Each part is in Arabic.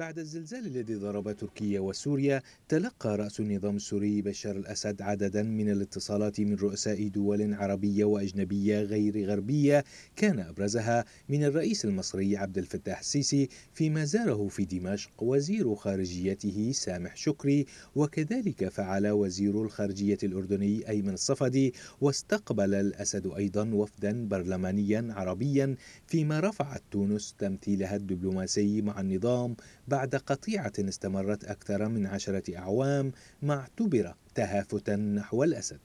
بعد الزلزال الذي ضرب تركيا وسوريا تلقى رأس النظام السوري بشار الأسد عددا من الاتصالات من رؤساء دول عربية وأجنبية غير غربية كان أبرزها من الرئيس المصري عبد الفتاح السيسي فيما زاره في دمشق وزير خارجيته سامح شكري وكذلك فعل وزير الخارجية الأردني أيمن الصفدي واستقبل الأسد أيضا وفدا برلمانيا عربيا فيما رفعت تونس تمثيلها الدبلوماسي مع النظام بعد قطيعة استمرت أكثر من عشرة أعوام ما اعتبر تهافتا نحو الأسد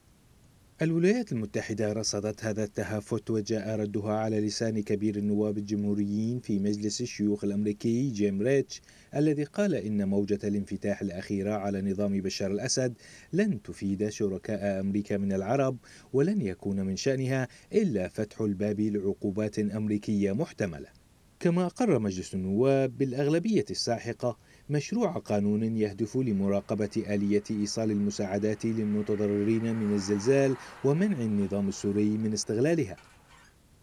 الولايات المتحدة رصدت هذا التهافت وجاء ردها على لسان كبير النواب الجمهوريين في مجلس الشيوخ الأمريكي جيم ريتش الذي قال إن موجة الانفتاح الأخيرة على نظام بشار الأسد لن تفيد شركاء أمريكا من العرب ولن يكون من شأنها إلا فتح الباب لعقوبات أمريكية محتملة كما أقر مجلس النواب بالأغلبية الساحقة مشروع قانون يهدف لمراقبة آلية إيصال المساعدات للمتضررين من الزلزال ومنع النظام السوري من استغلالها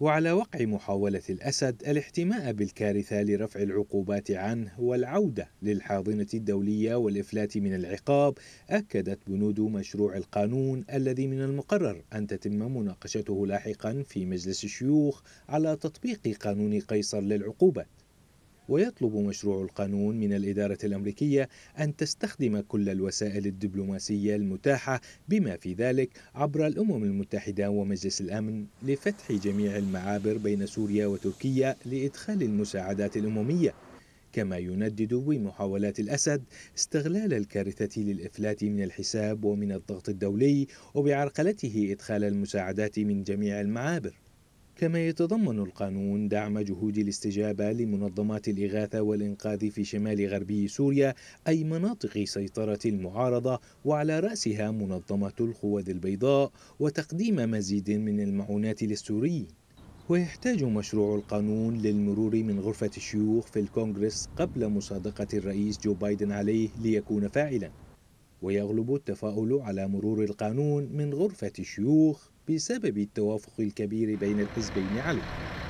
وعلى وقع محاولة الأسد الاحتماء بالكارثة لرفع العقوبات عنه والعودة للحاضنة الدولية والإفلات من العقاب أكدت بنود مشروع القانون الذي من المقرر أن تتم مناقشته لاحقا في مجلس الشيوخ على تطبيق قانون قيصر للعقوبات ويطلب مشروع القانون من الإدارة الأمريكية أن تستخدم كل الوسائل الدبلوماسية المتاحة بما في ذلك عبر الأمم المتحدة ومجلس الأمن لفتح جميع المعابر بين سوريا وتركيا لإدخال المساعدات الأممية كما يندد بمحاولات الأسد استغلال الكارثة للإفلات من الحساب ومن الضغط الدولي وبعرقلته إدخال المساعدات من جميع المعابر كما يتضمن القانون دعم جهود الاستجابة لمنظمات الإغاثة والإنقاذ في شمال غربي سوريا أي مناطق سيطرة المعارضة وعلى رأسها منظمة الخوذ البيضاء وتقديم مزيد من المعونات للسوريين ويحتاج مشروع القانون للمرور من غرفة الشيوخ في الكونغرس قبل مصادقة الرئيس جو بايدن عليه ليكون فاعلاً ويغلب التفاؤل على مرور القانون من غرفة الشيوخ بسبب التوافق الكبير بين الحزبين عليه